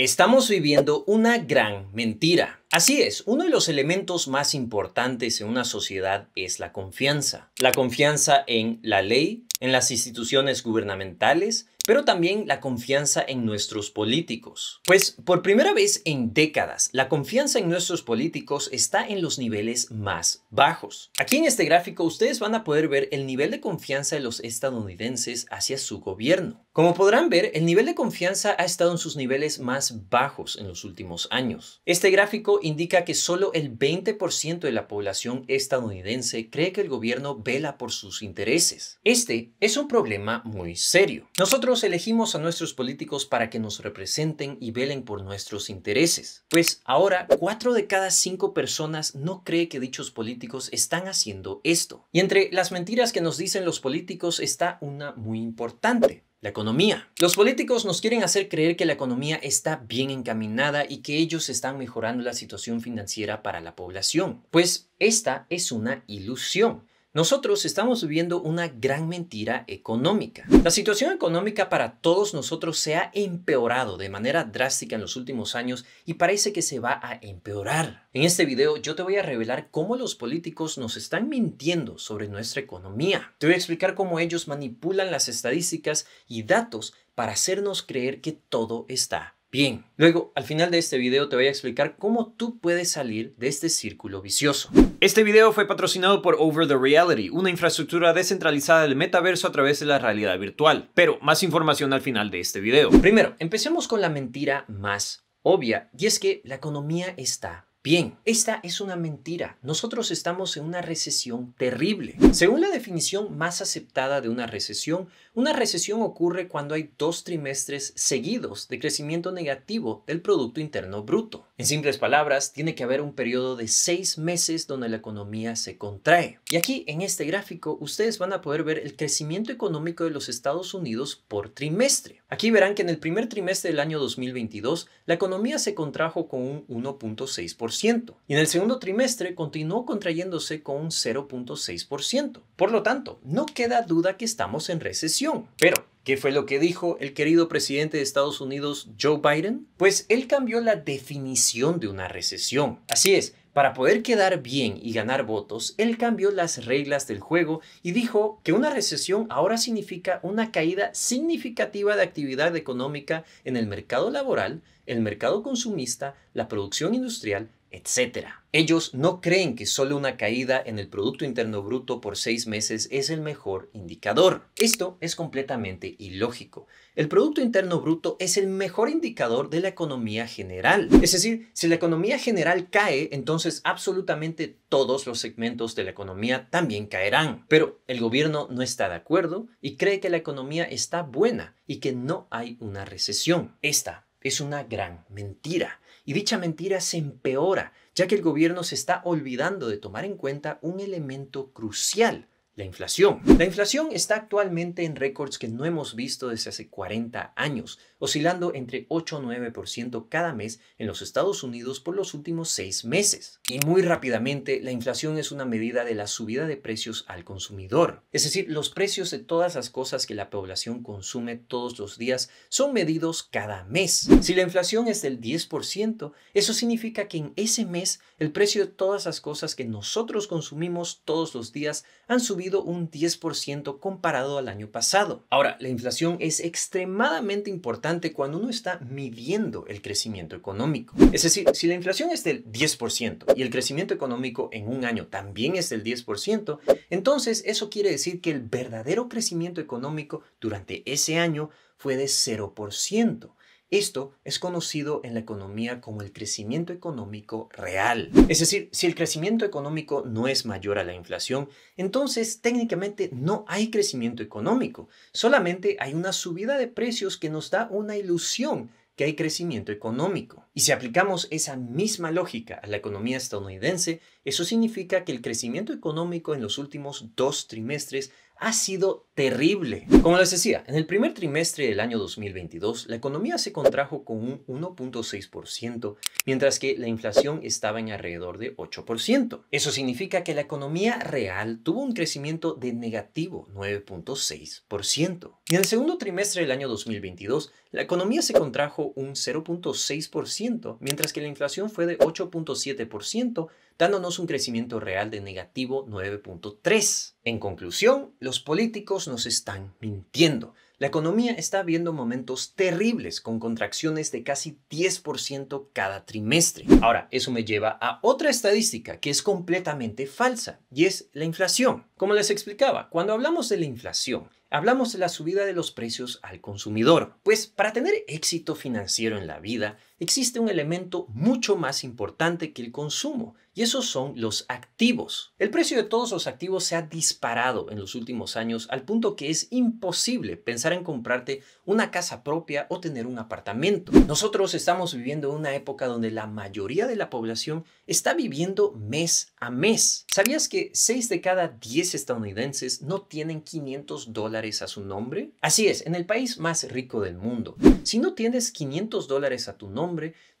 Estamos viviendo una gran mentira. Así es, uno de los elementos más importantes en una sociedad es la confianza. La confianza en la ley, en las instituciones gubernamentales, pero también la confianza en nuestros políticos. Pues por primera vez en décadas, la confianza en nuestros políticos está en los niveles más bajos. Aquí en este gráfico ustedes van a poder ver el nivel de confianza de los estadounidenses hacia su gobierno. Como podrán ver, el nivel de confianza ha estado en sus niveles más bajos en los últimos años. Este gráfico indica que solo el 20% de la población estadounidense cree que el gobierno vela por sus intereses. Este es un problema muy serio. Nosotros elegimos a nuestros políticos para que nos representen y velen por nuestros intereses. Pues ahora, 4 de cada 5 personas no cree que dichos políticos están haciendo esto. Y entre las mentiras que nos dicen los políticos está una muy importante la economía. Los políticos nos quieren hacer creer que la economía está bien encaminada y que ellos están mejorando la situación financiera para la población, pues esta es una ilusión. Nosotros estamos viviendo una gran mentira económica. La situación económica para todos nosotros se ha empeorado de manera drástica en los últimos años y parece que se va a empeorar. En este video yo te voy a revelar cómo los políticos nos están mintiendo sobre nuestra economía. Te voy a explicar cómo ellos manipulan las estadísticas y datos para hacernos creer que todo está bien. Luego, al final de este video te voy a explicar cómo tú puedes salir de este círculo vicioso. Este video fue patrocinado por Over the Reality, una infraestructura descentralizada del metaverso a través de la realidad virtual. Pero más información al final de este video. Primero, empecemos con la mentira más obvia, y es que la economía está Bien, esta es una mentira. Nosotros estamos en una recesión terrible. Según la definición más aceptada de una recesión, una recesión ocurre cuando hay dos trimestres seguidos de crecimiento negativo del Producto Interno Bruto. En simples palabras, tiene que haber un periodo de seis meses donde la economía se contrae. Y aquí en este gráfico, ustedes van a poder ver el crecimiento económico de los Estados Unidos por trimestre. Aquí verán que en el primer trimestre del año 2022, la economía se contrajo con un 1.6% y en el segundo trimestre continuó contrayéndose con un 0.6%. Por lo tanto, no queda duda que estamos en recesión. Pero, ¿Qué fue lo que dijo el querido presidente de Estados Unidos, Joe Biden? Pues él cambió la definición de una recesión. Así es, para poder quedar bien y ganar votos, él cambió las reglas del juego y dijo que una recesión ahora significa una caída significativa de actividad económica en el mercado laboral, el mercado consumista, la producción industrial, etcétera. Ellos no creen que solo una caída en el Producto Interno Bruto por seis meses es el mejor indicador. Esto es completamente ilógico. El Producto Interno Bruto es el mejor indicador de la economía general. Es decir, si la economía general cae, entonces absolutamente todos los segmentos de la economía también caerán. Pero el gobierno no está de acuerdo y cree que la economía está buena y que no hay una recesión. Esta es una gran mentira. Y dicha mentira se empeora, ya que el gobierno se está olvidando de tomar en cuenta un elemento crucial la inflación. La inflación está actualmente en récords que no hemos visto desde hace 40 años, oscilando entre 8 o 9% cada mes en los Estados Unidos por los últimos seis meses. Y muy rápidamente, la inflación es una medida de la subida de precios al consumidor. Es decir, los precios de todas las cosas que la población consume todos los días son medidos cada mes. Si la inflación es del 10%, eso significa que en ese mes el precio de todas las cosas que nosotros consumimos todos los días han subido un 10% comparado al año pasado. Ahora, la inflación es extremadamente importante cuando uno está midiendo el crecimiento económico. Es decir, si la inflación es del 10% y el crecimiento económico en un año también es del 10%, entonces eso quiere decir que el verdadero crecimiento económico durante ese año fue de 0%. Esto es conocido en la economía como el crecimiento económico real. Es decir, si el crecimiento económico no es mayor a la inflación, entonces técnicamente no hay crecimiento económico, solamente hay una subida de precios que nos da una ilusión que hay crecimiento económico. Y si aplicamos esa misma lógica a la economía estadounidense, eso significa que el crecimiento económico en los últimos dos trimestres ha sido terrible. Como les decía, en el primer trimestre del año 2022, la economía se contrajo con un 1.6%, mientras que la inflación estaba en alrededor de 8%. Eso significa que la economía real tuvo un crecimiento de negativo 9.6%. En el segundo trimestre del año 2022, la economía se contrajo un 0.6%, mientras que la inflación fue de 8.7%, dándonos un crecimiento real de negativo 9.3%. En conclusión, los políticos nos están mintiendo. La economía está viendo momentos terribles con contracciones de casi 10% cada trimestre. Ahora, eso me lleva a otra estadística que es completamente falsa y es la inflación. Como les explicaba, cuando hablamos de la inflación, hablamos de la subida de los precios al consumidor. Pues para tener éxito financiero en la vida, existe un elemento mucho más importante que el consumo, y esos son los activos. El precio de todos los activos se ha disparado en los últimos años al punto que es imposible pensar en comprarte una casa propia o tener un apartamento. Nosotros estamos viviendo una época donde la mayoría de la población está viviendo mes a mes. ¿Sabías que 6 de cada 10 estadounidenses no tienen 500 dólares a su nombre? Así es, en el país más rico del mundo. Si no tienes 500 dólares a tu nombre,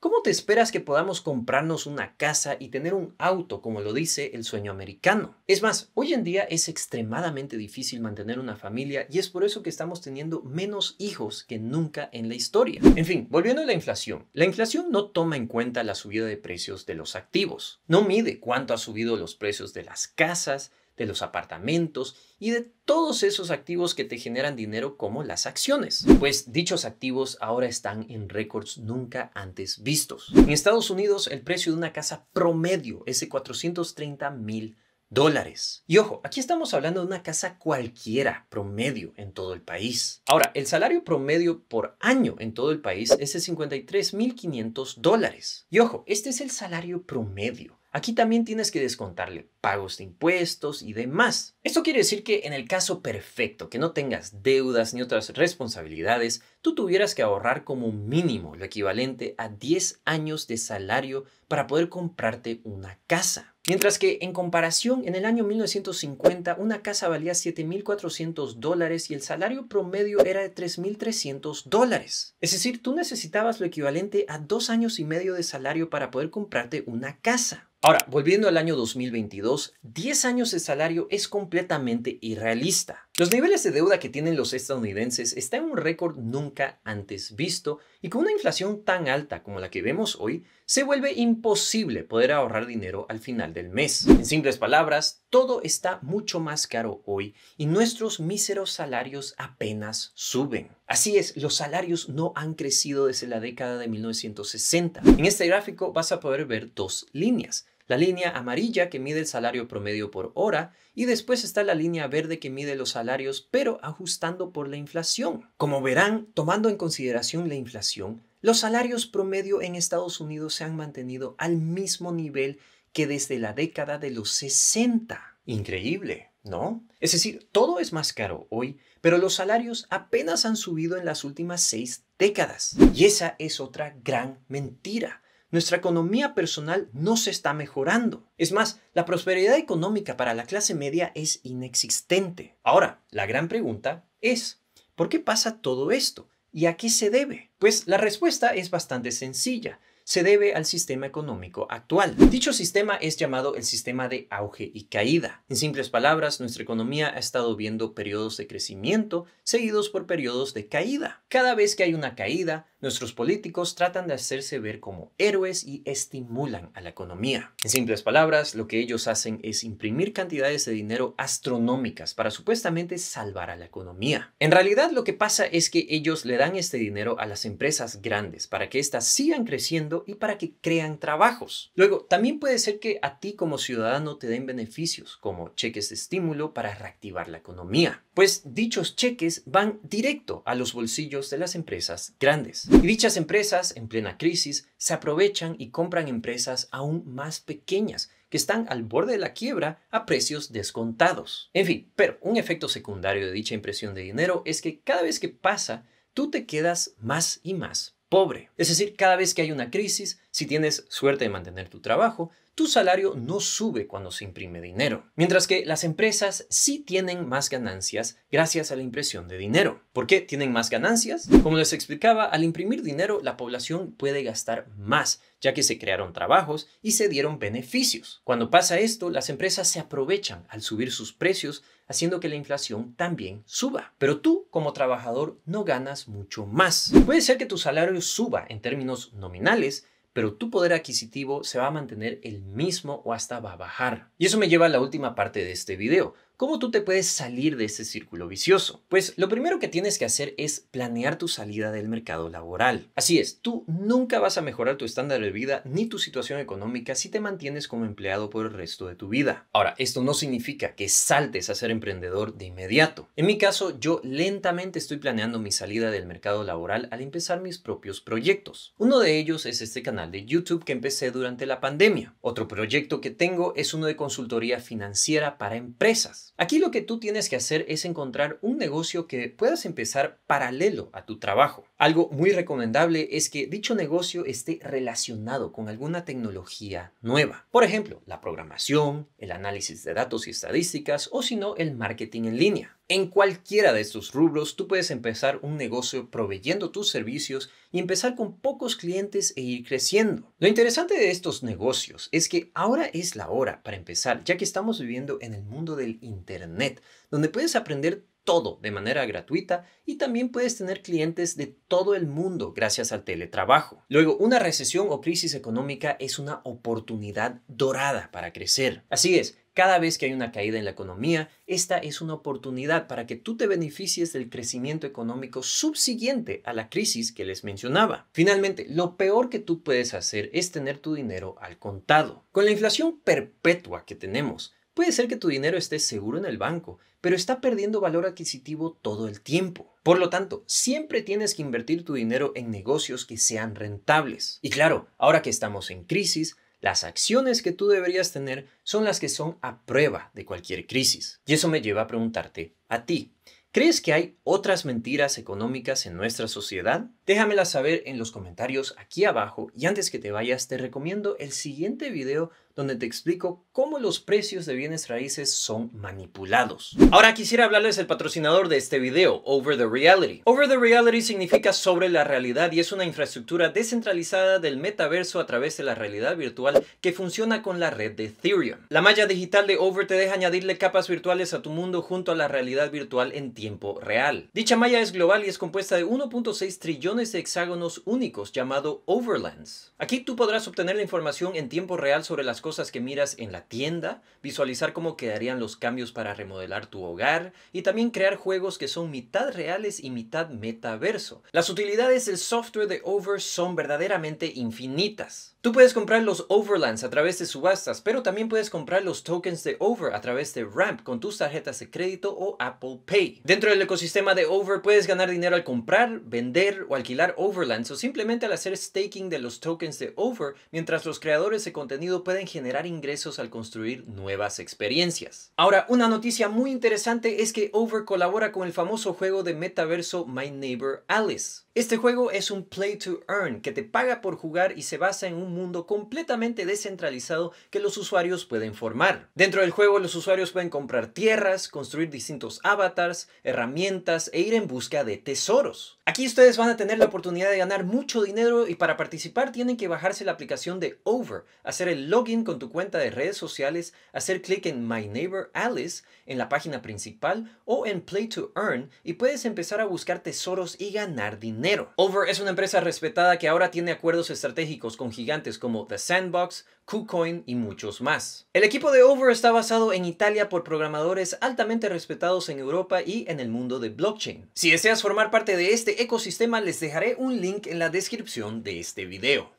¿cómo te esperas que podamos comprarnos una casa y tener un auto, como lo dice el sueño americano? Es más, hoy en día es extremadamente difícil mantener una familia y es por eso que estamos teniendo menos hijos que nunca en la historia. En fin, volviendo a la inflación. La inflación no toma en cuenta la subida de precios de los activos, no mide cuánto ha subido los precios de las casas, de los apartamentos y de todos esos activos que te generan dinero como las acciones. Pues dichos activos ahora están en récords nunca antes vistos. En Estados Unidos el precio de una casa promedio es de 430 mil dólares. Y ojo, aquí estamos hablando de una casa cualquiera, promedio en todo el país. Ahora, el salario promedio por año en todo el país es de 53.500 dólares. Y ojo, este es el salario promedio. Aquí también tienes que descontarle pagos de impuestos y demás. Esto quiere decir que en el caso perfecto, que no tengas deudas ni otras responsabilidades, tú tuvieras que ahorrar como mínimo lo equivalente a 10 años de salario para poder comprarte una casa. Mientras que en comparación, en el año 1950 una casa valía 7.400 dólares y el salario promedio era de 3.300 dólares. Es decir, tú necesitabas lo equivalente a dos años y medio de salario para poder comprarte una casa. Ahora, volviendo al año 2022, 10 años de salario es completamente irrealista. Los niveles de deuda que tienen los estadounidenses están en un récord nunca antes visto y con una inflación tan alta como la que vemos hoy, se vuelve imposible poder ahorrar dinero al final del mes. En simples palabras, todo está mucho más caro hoy y nuestros míseros salarios apenas suben. Así es, los salarios no han crecido desde la década de 1960. En este gráfico vas a poder ver dos líneas la línea amarilla que mide el salario promedio por hora y después está la línea verde que mide los salarios pero ajustando por la inflación. Como verán, tomando en consideración la inflación, los salarios promedio en Estados Unidos se han mantenido al mismo nivel que desde la década de los 60. Increíble, ¿no? Es decir, todo es más caro hoy, pero los salarios apenas han subido en las últimas seis décadas. Y esa es otra gran mentira nuestra economía personal no se está mejorando. Es más, la prosperidad económica para la clase media es inexistente. Ahora, la gran pregunta es, ¿por qué pasa todo esto? ¿Y a qué se debe? Pues la respuesta es bastante sencilla se debe al sistema económico actual. Dicho sistema es llamado el sistema de auge y caída. En simples palabras, nuestra economía ha estado viendo periodos de crecimiento seguidos por periodos de caída. Cada vez que hay una caída, nuestros políticos tratan de hacerse ver como héroes y estimulan a la economía. En simples palabras, lo que ellos hacen es imprimir cantidades de dinero astronómicas para supuestamente salvar a la economía. En realidad lo que pasa es que ellos le dan este dinero a las empresas grandes para que éstas sigan creciendo y para que crean trabajos. Luego, también puede ser que a ti como ciudadano te den beneficios, como cheques de estímulo para reactivar la economía, pues dichos cheques van directo a los bolsillos de las empresas grandes. Y dichas empresas, en plena crisis, se aprovechan y compran empresas aún más pequeñas que están al borde de la quiebra a precios descontados. En fin, pero un efecto secundario de dicha impresión de dinero es que cada vez que pasa, tú te quedas más y más pobre. Es decir, cada vez que hay una crisis, si tienes suerte de mantener tu trabajo, tu salario no sube cuando se imprime dinero. Mientras que las empresas sí tienen más ganancias gracias a la impresión de dinero. ¿Por qué tienen más ganancias? Como les explicaba, al imprimir dinero la población puede gastar más, ya que se crearon trabajos y se dieron beneficios. Cuando pasa esto, las empresas se aprovechan al subir sus precios haciendo que la inflación también suba. Pero tú como trabajador no ganas mucho más. Puede ser que tu salario suba en términos nominales, pero tu poder adquisitivo se va a mantener el mismo o hasta va a bajar. Y eso me lleva a la última parte de este video. ¿Cómo tú te puedes salir de ese círculo vicioso? Pues lo primero que tienes que hacer es planear tu salida del mercado laboral. Así es, tú nunca vas a mejorar tu estándar de vida ni tu situación económica si te mantienes como empleado por el resto de tu vida. Ahora, esto no significa que saltes a ser emprendedor de inmediato. En mi caso, yo lentamente estoy planeando mi salida del mercado laboral al empezar mis propios proyectos. Uno de ellos es este canal de YouTube que empecé durante la pandemia. Otro proyecto que tengo es uno de consultoría financiera para empresas. Aquí lo que tú tienes que hacer es encontrar un negocio que puedas empezar paralelo a tu trabajo. Algo muy recomendable es que dicho negocio esté relacionado con alguna tecnología nueva. Por ejemplo, la programación, el análisis de datos y estadísticas o si no, el marketing en línea. En cualquiera de estos rubros tú puedes empezar un negocio proveyendo tus servicios y empezar con pocos clientes e ir creciendo. Lo interesante de estos negocios es que ahora es la hora para empezar, ya que estamos viviendo en el mundo del Internet, donde puedes aprender todo de manera gratuita y también puedes tener clientes de todo el mundo gracias al teletrabajo. Luego, una recesión o crisis económica es una oportunidad dorada para crecer. Así es, cada vez que hay una caída en la economía, esta es una oportunidad para que tú te beneficies del crecimiento económico subsiguiente a la crisis que les mencionaba. Finalmente, lo peor que tú puedes hacer es tener tu dinero al contado. Con la inflación perpetua que tenemos, Puede ser que tu dinero esté seguro en el banco, pero está perdiendo valor adquisitivo todo el tiempo. Por lo tanto, siempre tienes que invertir tu dinero en negocios que sean rentables. Y claro, ahora que estamos en crisis, las acciones que tú deberías tener son las que son a prueba de cualquier crisis. Y eso me lleva a preguntarte a ti, ¿crees que hay otras mentiras económicas en nuestra sociedad? Déjamela saber en los comentarios aquí abajo y antes que te vayas te recomiendo el siguiente video donde te explico cómo los precios de bienes raíces son manipulados. Ahora quisiera hablarles del patrocinador de este video, Over the Reality. Over the Reality significa sobre la realidad y es una infraestructura descentralizada del metaverso a través de la realidad virtual que funciona con la red de Ethereum. La malla digital de Over te deja añadirle capas virtuales a tu mundo junto a la realidad virtual en tiempo real. Dicha malla es global y es compuesta de 1.6 trillones de hexágonos únicos llamado overlands. Aquí tú podrás obtener la información en tiempo real sobre las cosas que miras en la tienda, visualizar cómo quedarían los cambios para remodelar tu hogar y también crear juegos que son mitad reales y mitad metaverso. Las utilidades del software de Over son verdaderamente infinitas. Tú puedes comprar los Overlands a través de subastas, pero también puedes comprar los tokens de Over a través de Ramp con tus tarjetas de crédito o Apple Pay. Dentro del ecosistema de Over puedes ganar dinero al comprar, vender o al alquilar Overlands o simplemente al hacer staking de los tokens de Over mientras los creadores de contenido pueden generar ingresos al construir nuevas experiencias. Ahora, una noticia muy interesante es que Over colabora con el famoso juego de metaverso My Neighbor Alice. Este juego es un play to earn que te paga por jugar y se basa en un mundo completamente descentralizado que los usuarios pueden formar. Dentro del juego los usuarios pueden comprar tierras, construir distintos avatars, herramientas e ir en busca de tesoros. Aquí ustedes van a tener la oportunidad de ganar mucho dinero y para participar tienen que bajarse la aplicación de Over, hacer el login con tu cuenta de redes sociales, hacer clic en My Neighbor Alice en la página principal o en Play to Earn y puedes empezar a buscar tesoros y ganar dinero. Over es una empresa respetada que ahora tiene acuerdos estratégicos con gigantes como The Sandbox, KuCoin y muchos más. El equipo de Over está basado en Italia por programadores altamente respetados en Europa y en el mundo de blockchain. Si deseas formar parte de este ecosistema les dejaré un link en la descripción de este video.